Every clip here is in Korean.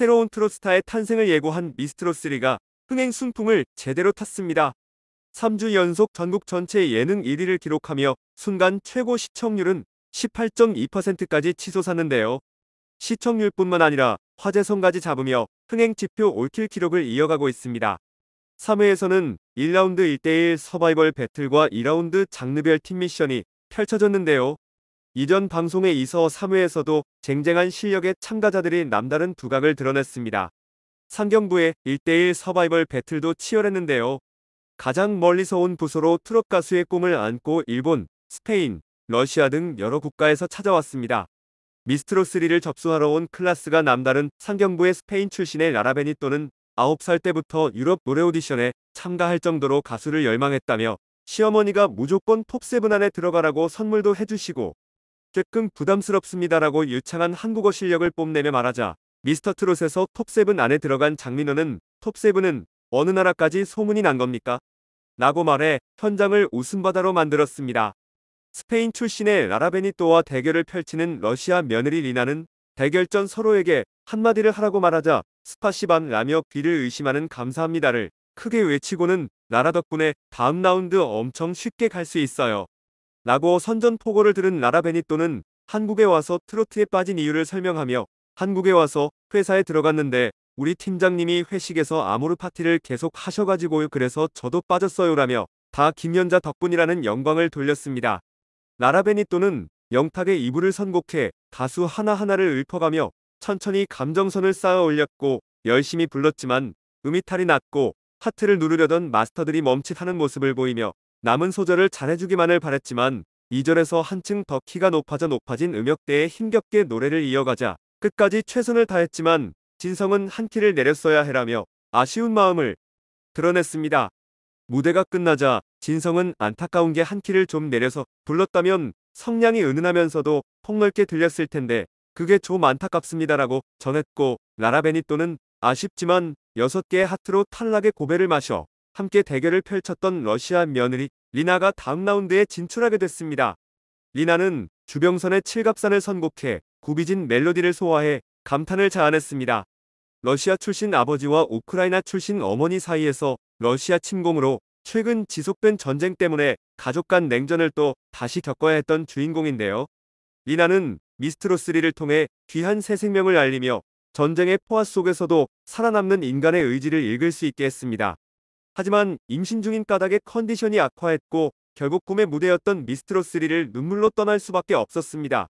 새로운 트로스타의 탄생을 예고한 미스트롯3가 흥행 순풍을 제대로 탔습니다. 3주 연속 전국 전체 예능 1위를 기록하며 순간 최고 시청률은 18.2%까지 치솟았는데요. 시청률뿐만 아니라 화제성까지 잡으며 흥행 지표 올킬 기록을 이어가고 있습니다. 3회에서는 1라운드 1대1 서바이벌 배틀과 2라운드 장르별 팀 미션이 펼쳐졌는데요. 이전 방송에 이서 3회에서도 쟁쟁한 실력의 참가자들이 남다른 두각을 드러냈습니다. 상경부의 1대1 서바이벌 배틀도 치열했는데요. 가장 멀리서 온 부서로 트롯 가수의 꿈을 안고 일본, 스페인, 러시아 등 여러 국가에서 찾아왔습니다. 미스트로3를 접수하러 온 클라스가 남다른 상경부의 스페인 출신의 라라베니 또는 9살 때부터 유럽 노래 오디션에 참가할 정도로 가수를 열망했다며 시어머니가 무조건 톱7 안에 들어가라고 선물도 해주시고 조끔 부담스럽습니다라고 유창한 한국어 실력을 뽐내며 말하자 미스터 트롯에서 톱7 안에 들어간 장민호는 톱7은 어느 나라까지 소문이 난 겁니까? 라고 말해 현장을 웃음바다로 만들었습니다. 스페인 출신의 라라베니또와 대결을 펼치는 러시아 며느리 리나는 대결 전 서로에게 한마디를 하라고 말하자 스파시반 라며 귀를 의심하는 감사합니다를 크게 외치고는 나라 덕분에 다음 라운드 엄청 쉽게 갈 수 있어요. 라고 선전포고를 들은 라라 베니또는 한국에 와서 트로트에 빠진 이유를 설명하며 한국에 와서 회사에 들어갔는데 우리 팀장님이 회식에서 아모르 파티를 계속 하셔가지고 요 그래서 저도 빠졌어요라며 다 김연자 덕분이라는 영광을 돌렸습니다. 라라 베니또는 영탁의 이불을 선곡해 가수 하나하나를 읊어가며 천천히 감정선을 쌓아 올렸고 열심히 불렀지만 음이탈이 났고 하트를 누르려던 마스터들이 멈칫하는 모습을 보이며 남은 소절을 잘해주기만을 바랬지만 2절에서 한층 더 키가 높아져 높아진 음역대에 힘겹게 노래를 이어가자 끝까지 최선을 다했지만 진성은 한 키를 내렸어야 해라며 아쉬운 마음을 드러냈습니다. 무대가 끝나자 진성은 안타까운 게 한 키를 좀 내려서 불렀다면 성량이 은은하면서도 폭넓게 들렸을 텐데 그게 좀 안타깝습니다라고 전했고 라라베니또는 아쉽지만 6개의 하트로 탈락의 고배를 마셔 함께 대결을 펼쳤던 러시아 며느리 리나가 다음 라운드에 진출하게 됐습니다. 리나는 주병선의 칠갑산을 선곡해 구비진 멜로디를 소화해 감탄을 자아냈습니다. 러시아 출신 아버지와 우크라이나 출신 어머니 사이에서 러시아 침공으로 최근 지속된 전쟁 때문에 가족 간 냉전을 또 다시 겪어야 했던 주인공인데요. 리나는 미스트로3를 통해 귀한 새 생명을 알리며 전쟁의 포화 속에서도 살아남는 인간의 의지를 읽을 수 있게 했습니다. 하지만 임신 중인 까닭에 컨디션이 악화했고 결국 꿈의 무대였던 미스트롯3를 눈물로 떠날 수밖에 없었습니다.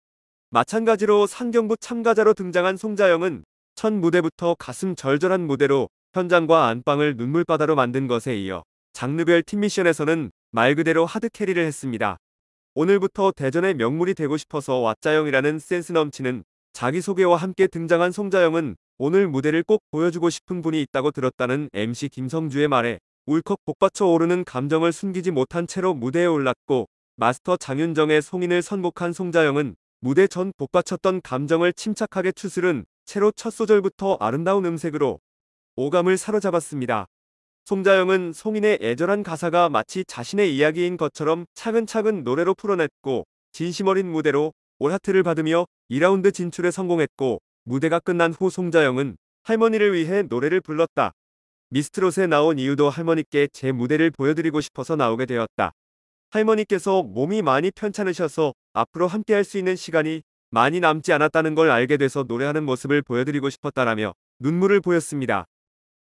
마찬가지로 상경부 참가자로 등장한 송자영은 첫 무대부터 가슴 절절한 무대로 현장과 안방을 눈물바다로 만든 것에 이어 장르별 팀 미션에서는 말 그대로 하드캐리를 했습니다. 오늘부터 대전의 명물이 되고 싶어서 왓자영이라는 센스 넘치는 자기소개와 함께 등장한 송자영은 오늘 무대를 꼭 보여주고 싶은 분이 있다고 들었다는 MC 김성주의 말에 울컥 복받쳐 오르는 감정을 숨기지 못한 채로 무대에 올랐고 마스터 장윤정의 송인을 선곡한 송자영은 무대 전 복받쳤던 감정을 침착하게 추스른 채로 첫 소절부터 아름다운 음색으로 오감을 사로잡았습니다. 송자영은 송인의 애절한 가사가 마치 자신의 이야기인 것처럼 차근차근 노래로 풀어냈고 진심 어린 무대로 올 하트를 받으며 2라운드 진출에 성공했고 무대가 끝난 후 송자영은 할머니를 위해 노래를 불렀다. 미스트롯에 나온 이유도 할머니께 제 무대를 보여드리고 싶어서 나오게 되었다. 할머니께서 몸이 많이 편찮으셔서 앞으로 함께 할 수 있는 시간이 많이 남지 않았다는 걸 알게 돼서 노래하는 모습을 보여드리고 싶었다라며 눈물을 보였습니다.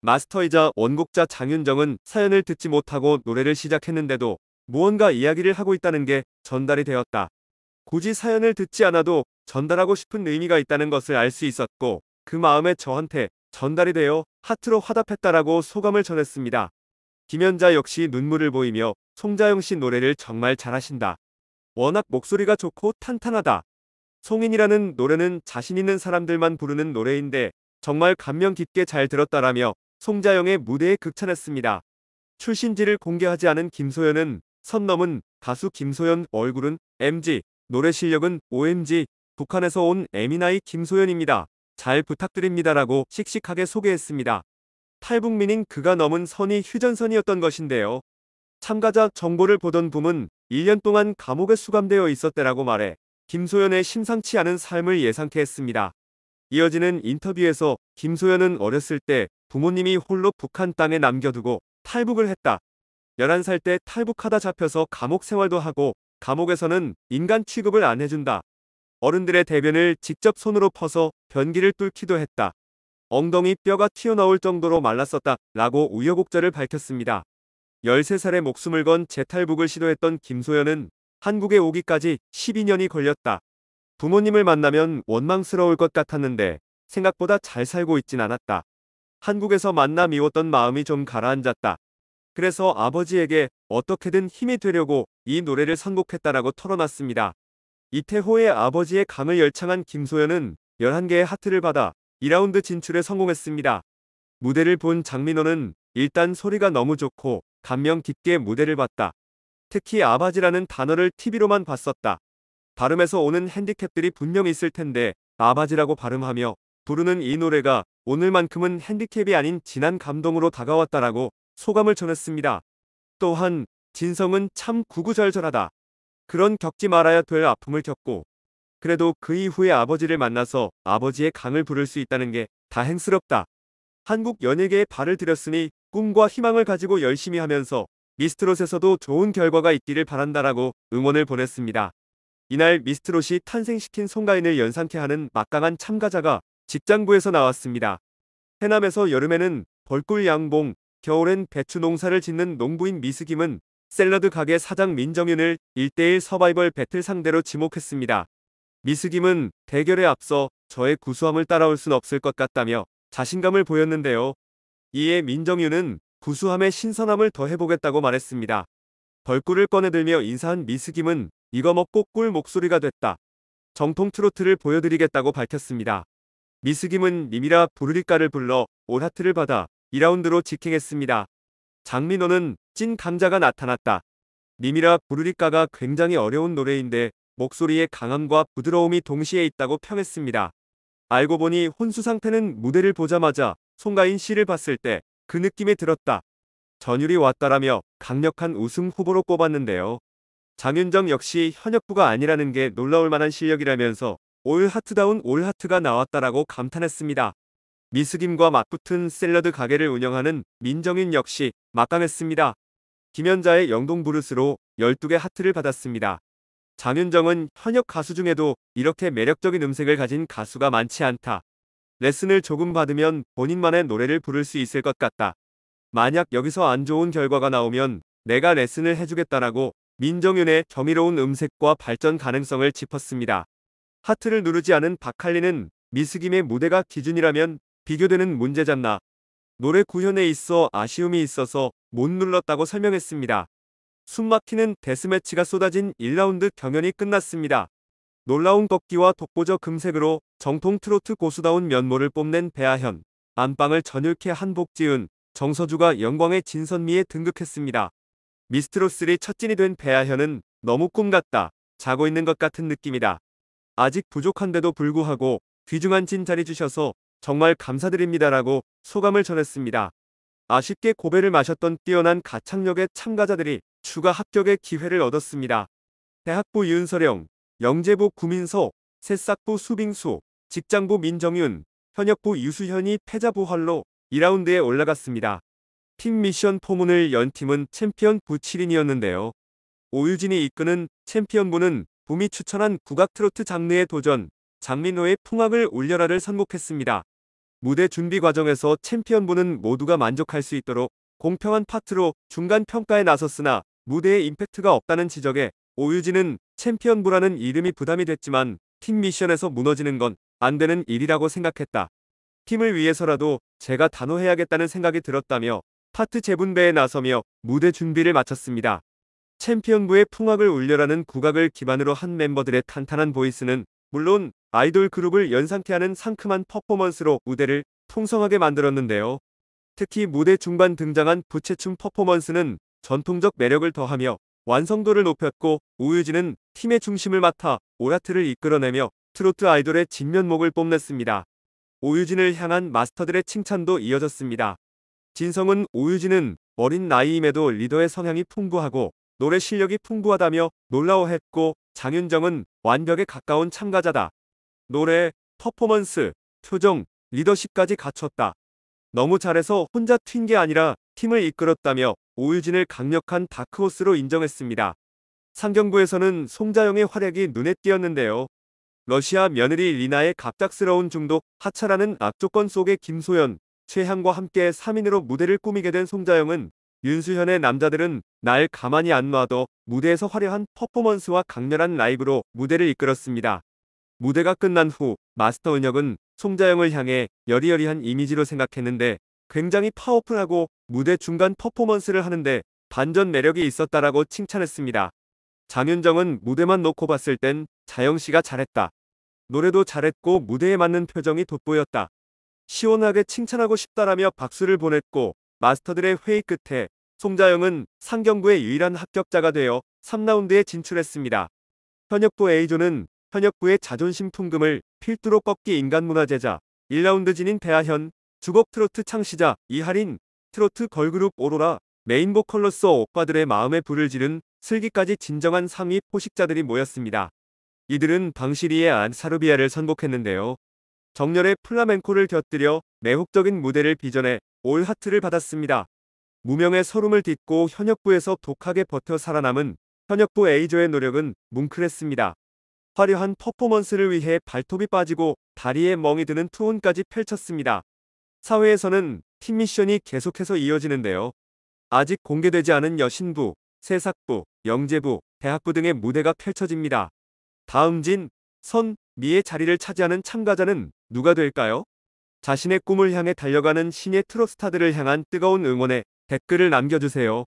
마스터이자 원곡자 장윤정은 사연을 듣지 못하고 노래를 시작했는데도 무언가 이야기를 하고 있다는 게 전달이 되었다. 굳이 사연을 듣지 않아도 전달하고 싶은 의미가 있다는 것을 알 수 있었고 그 마음에 저한테 전달이 되어 하트로 화답했다라고 소감을 전했습니다. 김연자 역시 눈물을 보이며 송자영 씨 노래를 정말 잘하신다. 워낙 목소리가 좋고 탄탄하다. 송인이라는 노래는 자신 있는 사람들만 부르는 노래인데 정말 감명 깊게 잘 들었다라며 송자영의 무대에 극찬했습니다. 출신지를 공개하지 않은 김소연은 선 넘은 가수 김소연 얼굴은 MG, 노래 실력은 OMG, 북한에서 온 에미나이 김소연입니다. 잘 부탁드립니다라고 씩씩하게 소개했습니다. 탈북민인 그가 넘은 선이 휴전선이었던 것인데요. 참가자 정보를 보던 붐은 1년 동안 감옥에 수감되어 있었대라고 말해 김소연의 심상치 않은 삶을 예상케 했습니다. 이어지는 인터뷰에서 김소연은 어렸을 때 부모님이 홀로 북한 땅에 남겨두고 탈북을 했다. 11살 때 탈북하다 잡혀서 감옥 생활도 하고 감옥에서는 인간 취급을 안 해준다. 어른들의 대변을 직접 손으로 퍼서 변기를 뚫기도 했다. 엉덩이 뼈가 튀어나올 정도로 말랐었다. 라고 우여곡절을 밝혔습니다. 13살에 목숨을 건 재탈북을 시도했던 김소연은 한국에 오기까지 12년이 걸렸다. 부모님을 만나면 원망스러울 것 같았는데 생각보다 잘 살고 있진 않았다. 한국에서 만나 미웠던 마음이 좀 가라앉았다. 그래서 아버지에게 어떻게든 힘이 되려고 이 노래를 선곡했다라고 털어놨습니다. 이태호의 아버지의 감을 열창한 김소연은 11개의 하트를 받아 2라운드 진출에 성공했습니다. 무대를 본 장민호는 일단 소리가 너무 좋고 감명 깊게 무대를 봤다. 특히 아바지라는 단어를 TV로만 봤었다. 발음에서 오는 핸디캡들이 분명 있을 텐데 아바지라고 발음하며 부르는 이 노래가 오늘만큼은 핸디캡이 아닌 진한 감동으로 다가왔다라고 소감을 전했습니다. 또한 진성은 참 구구절절하다. 그런 겪지 말아야 될 아픔을 겪고 그래도 그 이후에 아버지를 만나서 아버지의 강을 부를 수 있다는 게 다행스럽다. 한국 연예계에 발을 들였으니 꿈과 희망을 가지고 열심히 하면서 미스트롯에서도 좋은 결과가 있기를 바란다라고 응원을 보냈습니다. 이날 미스트롯이 탄생시킨 송가인을 연상케 하는 막강한 참가자가 직장부에서 나왔습니다. 해남에서 여름에는 벌꿀 양봉, 겨울엔 배추 농사를 짓는 농부인 미스김은 샐러드 가게 사장 민정윤을 1대1 서바이벌 배틀 상대로 지목했습니다. 미스김은 대결에 앞서 저의 구수함을 따라올 순 없을 것 같다며 자신감을 보였는데요. 이에 민정윤은 구수함의 신선함을 더해보겠다고 말했습니다. 벌꿀을 꺼내들며 인사한 미스김은 이거 먹고 꿀 목소리가 됐다. 정통 트로트를 보여드리겠다고 밝혔습니다. 미스김은 미미라 부르리카를 불러 올 하트를 받아 2라운드로 직행했습니다. 장민호는 찐 강자가 나타났다. 미미라 부르리까가 굉장히 어려운 노래인데 목소리의 강함과 부드러움이 동시에 있다고 평했습니다. 알고 보니 혼수 상태는 무대를 보자마자 송가인 씨를 봤을 때 그느낌에 들었다. 전율이 왔다라며 강력한 우승 후보로 꼽았는데요. 장윤정 역시 현역부가 아니라는 게 놀라울 만한 실력이라면서 올 하트다운 올 하트가 나왔다라고 감탄했습니다. 미스김과 맞붙은 샐러드 가게를 운영하는 민정인 역시 막강했습니다 김연자의 영동 브루스로 12개 하트를 받았습니다. 장윤정은 현역 가수 중에도 이렇게 매력적인 음색을 가진 가수가 많지 않다. 레슨을 조금 받으면 본인만의 노래를 부를 수 있을 것 같다. 만약 여기서 안 좋은 결과가 나오면 내가 레슨을 해주겠다라고 민정윤의 경이로운 음색과 발전 가능성을 짚었습니다. 하트를 누르지 않은 박할리는 미스김의 무대가 기준이라면 비교되는 문제잖나. 노래 구현에 있어 아쉬움이 있어서 못 눌렀다고 설명했습니다. 숨막히는 데스매치가 쏟아진 1라운드 경연이 끝났습니다. 놀라운 걷기와 독보적 금색으로 정통 트로트 고수다운 면모를 뽐낸 배아현, 안방을 전율케 한 복지은, 정서주가 영광의 진선미에 등극했습니다. 미스트롯3 첫진이 된 배아현은 너무 꿈같다, 자고 있는 것 같은 느낌이다. 아직 부족한데도 불구하고 귀중한 진 자리 주셔서 정말 감사드립니다라고 소감을 전했습니다. 아쉽게 고배를 마셨던 뛰어난 가창력의 참가자들이 추가 합격의 기회를 얻었습니다. 대학부 윤서령, 영재부 구민서, 새싹부 수빙수, 직장부 민정윤, 현역부 유수현이 패자부활로 2라운드에 올라갔습니다. 팀 미션 포문을 연 팀은 챔피언부 7인이었는데요. 오유진이 이끄는 챔피언부는 붐이 추천한 국악 트로트 장르의 도전, 장민호의 풍악을 올려라를 선곡했습니다. 무대 준비 과정에서 챔피언분은 모두가 만족할 수 있도록 공평한 파트로 중간 평가에 나섰으나 무대에 임팩트가 없다는 지적에 오유진은 챔피언부라는 이름이 부담이 됐지만 팀 미션에서 무너지는 건 안 되는 일이라고 생각했다. 팀을 위해서라도 제가 단호해야겠다는 생각이 들었다며 파트 재분배에 나서며 무대 준비를 마쳤습니다. 챔피언부의 풍악을 울려라는 국악을 기반으로 한 멤버들의 탄탄한 보이스는 물론 아이돌 그룹을 연상케 하는 상큼한 퍼포먼스로 무대를 풍성하게 만들었는데요. 특히 무대 중반 등장한 부채춤 퍼포먼스는 전통적 매력을 더하며 완성도를 높였고 우유진은 팀의 중심을 맡아 오라트를 이끌어내며 트로트 아이돌의 진면목을 뽐냈습니다. 오유진을 향한 마스터들의 칭찬도 이어졌습니다. 진성은 오유진은 어린 나이임에도 리더의 성향이 풍부하고 노래 실력이 풍부하다며 놀라워했고 장윤정은 완벽에 가까운 참가자다. 노래, 퍼포먼스, 표정, 리더십까지 갖췄다. 너무 잘해서 혼자 튄 게 아니라 팀을 이끌었다며 오유진을 강력한 다크호스로 인정했습니다. 상경부에서는 송자영의 활약이 눈에 띄었는데요. 러시아 며느리 리나의 갑작스러운 중독, 하차라는 악조건 속에 김소연, 최향과 함께 3인으로 무대를 꾸미게 된 송자영은 윤수현의 남자들은 날 가만히 안 놔둬 무대에서 화려한 퍼포먼스와 강렬한 라이브로 무대를 이끌었습니다. 무대가 끝난 후 마스터 은혁은 송자영을 향해 여리여리한 이미지로 생각했는데 굉장히 파워풀하고 무대 중간 퍼포먼스를 하는데 반전 매력이 있었다라고 칭찬했습니다. 장윤정은 무대만 놓고 봤을 땐 자영씨가 잘했다. 노래도 잘했고 무대에 맞는 표정이 돋보였다. 시원하게 칭찬하고 싶다라며 박수를 보냈고 마스터들의 회의 끝에 송자영은 상경부의 유일한 합격자가 되어 3라운드에 진출했습니다. 현역부 A조는 현역부의 자존심 통금을 필두로 꺾기 인간문화제자 1라운드 진인 배아현 주곡 트로트 창시자 이하린 트로트 걸그룹 오로라 메인보컬로서 오빠들의 마음에 불을 지른 슬기까지 진정한 상위 포식자들이 모였습니다. 이들은 방시리의 안사르비아를 선곡했는데요. 정렬의 플라멘코를 곁들여 매혹적인 무대를 비전해 올 하트를 받았습니다. 무명의 서름을 딛고 현역부에서 독하게 버텨 살아남은 현역부 에이저의 노력은 뭉클했습니다. 화려한 퍼포먼스를 위해 발톱이 빠지고 다리에 멍이 드는 투혼까지 펼쳤습니다. 사회에서는 팀 미션이 계속해서 이어지는데요. 아직 공개되지 않은 여신부, 세삭부, 영재부, 대학부 등의 무대가 펼쳐집니다. 다음 진, 선, 미의 자리를 차지하는 참가자는 누가 될까요? 자신의 꿈을 향해 달려가는 신의 트롯스타들을 향한 뜨거운 응원에 댓글을 남겨주세요.